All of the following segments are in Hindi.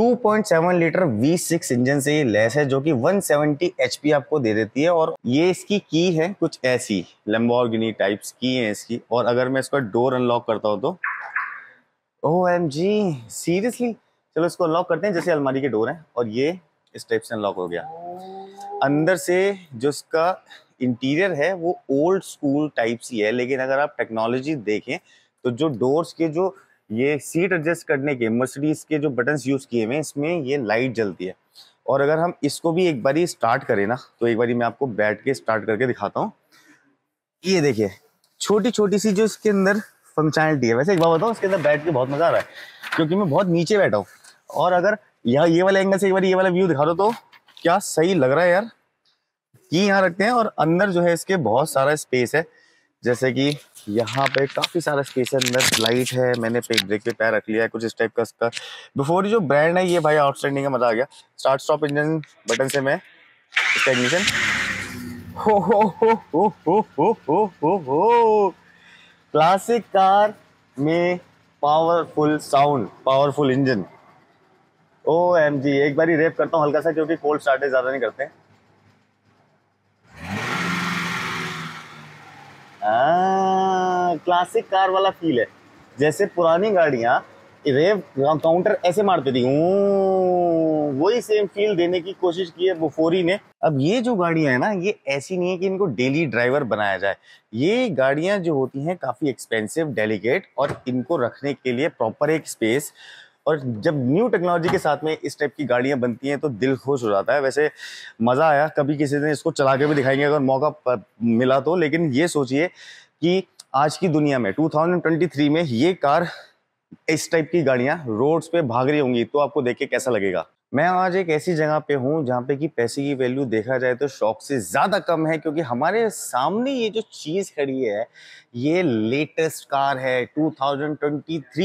2.7 लीटर V6 इंजन से ये लेस है जो कि 170 HP आपको दे देती है और ये इसकी की है कुछ ऐसी लंबोर्गिनी टाइप्स की है इसकी और अगर मैं इसका डोर अनलॉक करता हूँ तो ओ एम जी सीरियसली चलो इसको अनलॉक करते हैं जैसे अलमारी के डोर हैं और ये इस टाइप से अनलॉक हो गया अंदर से जो इसका इंटीरियर है वो ओल्ड स्कूल टाइप सी है लेकिन अगर आप टेक्नोलॉजी देखें तो जो डोर्स के जो ये सीट एडजस्ट करने के मर्सिडीज़ के जो बटन्स यूज़ किए हुए हैं इसमें ये लाइट जलती है और अगर हम इसको भी एक बारी स्टार्ट करें ना तो एक बारी मैं आपको बैठ के स्टार्ट करके दिखाता हूँ ये देखिए छोटी छोटी सी जो इसके अंदर फंक्शनलिटी है वैसे एक बार बताऊँ इसके अंदर बैठ के बहुत मज़ा आ रहा है क्योंकि मैं बहुत नीचे बैठा हूँ और अगर यहाँ ये वाला एंगल से एक बार ये वाला व्यू दिखा दो तो क्या सही लग रहा है यार की यहाँ रखते हैं और अंदर जो है इसके बहुत सारा स्पेस है जैसे कि यहाँ पे काफ़ी सारा स्पेस है अंदर लाइट है मैंने पे ब्रेक पे पैर रख लिया है कुछ इस टाइप का उसका बिफोर जो ब्रांड है ये भाई आउटस्टैंडिंग है मज़ा आ गया स्टार्ट स्टॉप इंजन बटन से मैं इसका इग्निशन हो हो हो हो हो हो क्लासिक कार में powerful sound powerful engine O M G एक बार रेप करता हूँ हल्का सा क्योंकि कोल्ड स्टार्ट ज़्यादा नहीं करते हैं क्लासिक कार वाला फील है जैसे पुरानी गाड़ियाँ रेव काउंटर ऐसे मारती थी वही सेम फील देने की कोशिश की है बुफोरी ने अब ये जो गाड़ियाँ हैं ना ये ऐसी नहीं है कि इनको डेली ड्राइवर बनाया जाए ये गाड़ियाँ जो होती हैं काफ़ी एक्सपेंसिव डेलीकेट और इनको रखने के लिए प्रॉपर एक स्पेस और जब न्यू टेक्नोलॉजी के साथ में इस टाइप की गाड़ियां बनती हैं तो दिल खुश हो जाता है वैसे मज़ा आया कभी किसी दिन इसको चला के भी दिखाएंगे अगर मौका मिला तो लेकिन ये सोचिए कि आज की दुनिया में 2023 में ये कार इस टाइप की गाड़ियां रोड्स पे भाग रही होंगी तो आपको देख के कैसा लगेगा मैं आज एक ऐसी जगह पे हूँ जहाँ पे कि पैसे की वैल्यू देखा जाए तो शौक से ज़्यादा कम है क्योंकि हमारे सामने ये जो चीज़ खड़ी है ये लेटेस्ट कार है 2023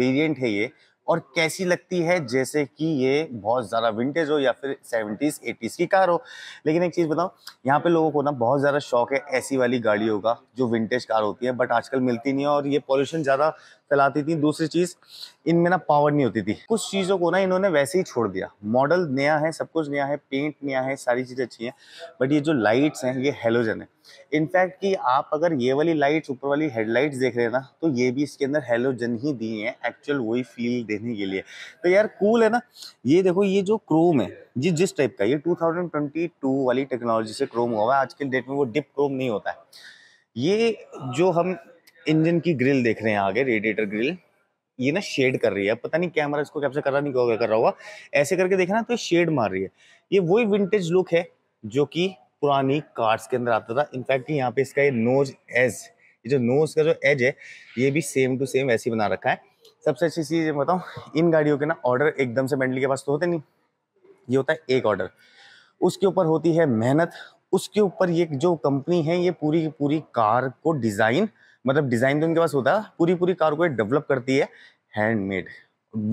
वेरिएंट है ये और कैसी लगती है जैसे कि ये बहुत ज़्यादा विंटेज हो या फिर सेवेंटीज़ एटीज़ की कार हो लेकिन एक चीज़ बताऊँ यहाँ पे लोगों को ना बहुत ज़्यादा शौक है ऐसी वाली गाड़ियों का जो विंटेज कार होती है बट आजकल मिलती नहीं है और ये पॉल्यूशन ज़्यादा चलाती थी दूसरी चीज़ इनमें ना पावर नहीं होती थी कुछ चीज़ों को ना इन्होंने वैसे ही छोड़ दिया मॉडल नया है सब कुछ नया है पेंट नया है सारी चीज़ें अच्छी हैं बट ये जो लाइट्स हैं ये हेलोजन है इनफैक्ट कि आप अगर ये वाली लाइट्स ऊपर वाली हेडलाइट देख रहे हैं ना तो ये भी इसके अंदर हेलोजन ही दी है एक्चुअल वही फील देने के लिए तो यार कूल है ना ये देखो ये जो क्रोम है जी जिस टाइप का ये 2022 वाली टेक्नोलॉजी से क्रोम हुआ है आज के डेट में वो डिप क्रोम नहीं होता है ये जो हम इंजन की ग्रिल देख रहे हैं आगे रेडिएटर ग्रिल ये ना शेड कर रही है पता नहीं कैमरा इसको कैप्चर कर रहा नहीं क्या कर रहा होगा ऐसे करके देखना तो शेड मार रही है ये वही विंटेज लुक है जो कि पुरानी कार्स के अंदर आता था इनफैक्ट यहाँ पे इसका ये नोज एज ये जो नोज का जो एज है ये भी सेम टू सेम वैसे ही बना रखा है सबसे अच्छी चीज़ ये बताऊँ इन गाड़ियों के ना ऑर्डर एकदम से बेंटली के पास तो होते नहीं ये होता है एक ऑर्डर उसके ऊपर होती है मेहनत उसके ऊपर ये जो कंपनी है ये पूरी की पूरी कार को डिज़ाइन मतलब डिज़ाइन तो उनके पास होता है पूरी पूरी कार को डेवलप करती है हैंडमेड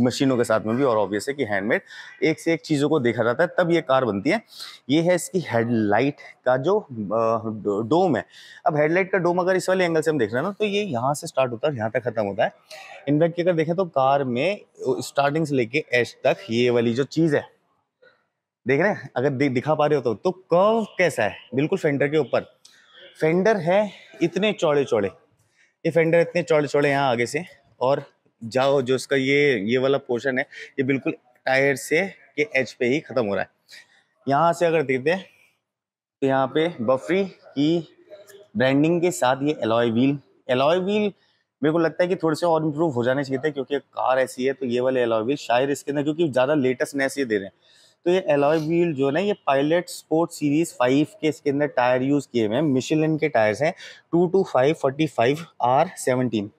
मशीनों के साथ में भी और ऑब्वियस है कि हैंडमेड एक से एक चीज़ों को देखा जाता है तब ये कार बनती है ये है इसकी हेडलाइट का जो डोम है अब हेडलाइट का डोम अगर इस वाले एंगल से हम देख रहे हैं ना तो ये यहाँ से स्टार्ट होता है यहाँ तक ख़त्म होता है इनफैक्ट अगर देखें तो कार में स्टार्टिंग से लेके एच तक ये वाली जो चीज़ है देख रहे हैं अगर दिखा पा रहे हो तो कर्व तो कैसा है बिल्कुल फेंडर के ऊपर फेंडर है इतने चौड़े चौड़े ये फेंडर इतने चौड़े चौड़े यहाँ आगे से और जाओ जो इसका ये ये वाला पोर्शन है ये बिल्कुल टायर से के एच पे ही ख़त्म हो रहा है यहाँ से अगर देखते हैं तो यहाँ पे बफरी की ब्रांडिंग के साथ ये एलॉय व्हील एलॉय व्हील मेरे को लगता है कि थोड़े से और इम्प्रूव हो जाने चाहिए थे क्योंकि कार ऐसी है तो ये वाले एलॉय व्हील शायद इसके अंदर क्योंकि ज़्यादा लेटेस्ट नैस ये दे रहे हैं तो ये एलॉय व्हील जो ना ये पायलट स्पोर्ट सीरीज फाइव के इसके अंदर टायर यूज किए हुए हैं मिशिलन के टायर्स हैं two two five forty five R seventeen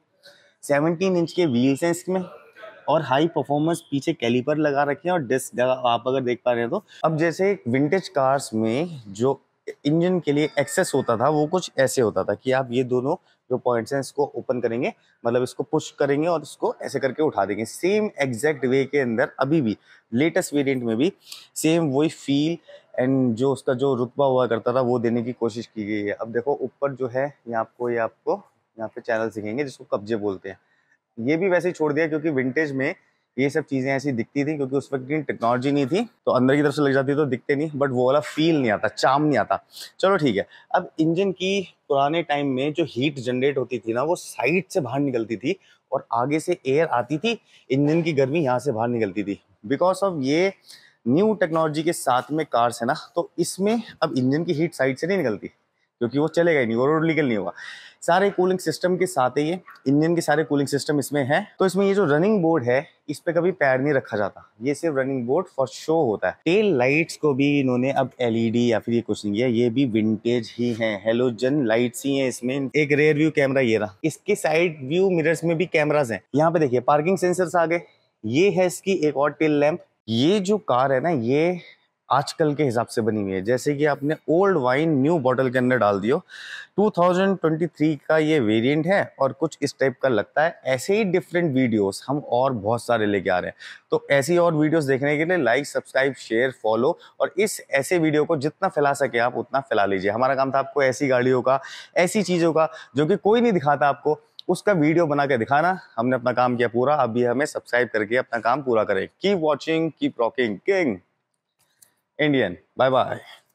seventeen inch के व्हील्स हैं इसमें और हाई परफॉर्मेंस पीछे कैलिपर लगा रखे हैं और डिस्क आप अगर देख पा रहे हैं तो अब जैसे विंटेज कार्स में जो इंजन के लिए एक्सेस होता था वो कुछ ऐसे होता था कि आप ये दोनों जो पॉइंट्स हैं इसको ओपन करेंगे मतलब इसको पुश करेंगे और इसको ऐसे करके उठा देंगे सेम एग्जैक्ट वे के अंदर अभी भी लेटेस्ट वेरिएंट में भी सेम वही फील एंड जो उसका जो रुतबा हुआ करता था वो देने की कोशिश की गई है अब देखो ऊपर जो है ये आपको ये आपको यहाँ पे चैनल सीखेंगे जिसको कब्जे बोलते हैं ये भी वैसे ही छोड़ दिया क्योंकि विंटेज में ये सब चीज़ें ऐसी दिखती थी क्योंकि उस वक्त की टेक्नोलॉजी नहीं थी तो अंदर की तरफ से लग जाती तो दिखते नहीं बट वो वाला फील नहीं आता चाम नहीं आता चलो ठीक है अब इंजन की पुराने टाइम में जो हीट जनरेट होती थी ना वो साइड से बाहर निकलती थी और आगे से एयर आती थी इंजन की गर्मी यहाँ से बाहर निकलती थी बिकॉज ऑफ ये न्यू टेक्नोलॉजी के साथ में कार्स है ना तो इसमें अब इंजन की हीट साइड से नहीं निकलती क्योंकि वो चलेगा ही नहीं वो रोड लीगल नहीं होगा सारे कूलिंग सिस्टम के साथ ही ये इंजन के सारे कूलिंग सिस्टम इसमें है तो इसमें ये जो रनिंग बोर्ड है इस पे कभी पैर नहीं रखा जाता ये सिर्फ रनिंग बोर्ड फॉर शो होता है टेल लाइट्स को भी इन्होंने अब एलईडी या फिर ये कुछ नहीं है ये भी विंटेज ही है हेलोजन लाइट्स ही है इसमें एक रेयर व्यू कैमरा ये रहा इसके साइड व्यू मिरर्स में भी कैमराज है यहाँ पे देखिये पार्किंग सेंसर आ गए ये है इसकी एक और टेल लैम्प ये जो कार है ना ये आजकल के हिसाब से बनी हुई है जैसे कि आपने ओल्ड वाइन न्यू बॉटल के अंदर डाल दियो 2023 का ये वेरिएंट है और कुछ इस टाइप का लगता है ऐसे ही डिफरेंट वीडियोस हम और बहुत सारे लेके आ रहे हैं तो ऐसी और वीडियोस देखने के लिए लाइक सब्सक्राइब शेयर फॉलो और इस ऐसे वीडियो को जितना फैला सके आप उतना फैला लीजिए हमारा काम था आपको ऐसी गाड़ियों का ऐसी चीज़ों का जो कि कोई नहीं दिखाता आपको उसका वीडियो बना के दिखाना हमने अपना काम किया पूरा अभी हमें सब्सक्राइब करके अपना काम पूरा करें keep watching keep rocking king Indian. Bye bye.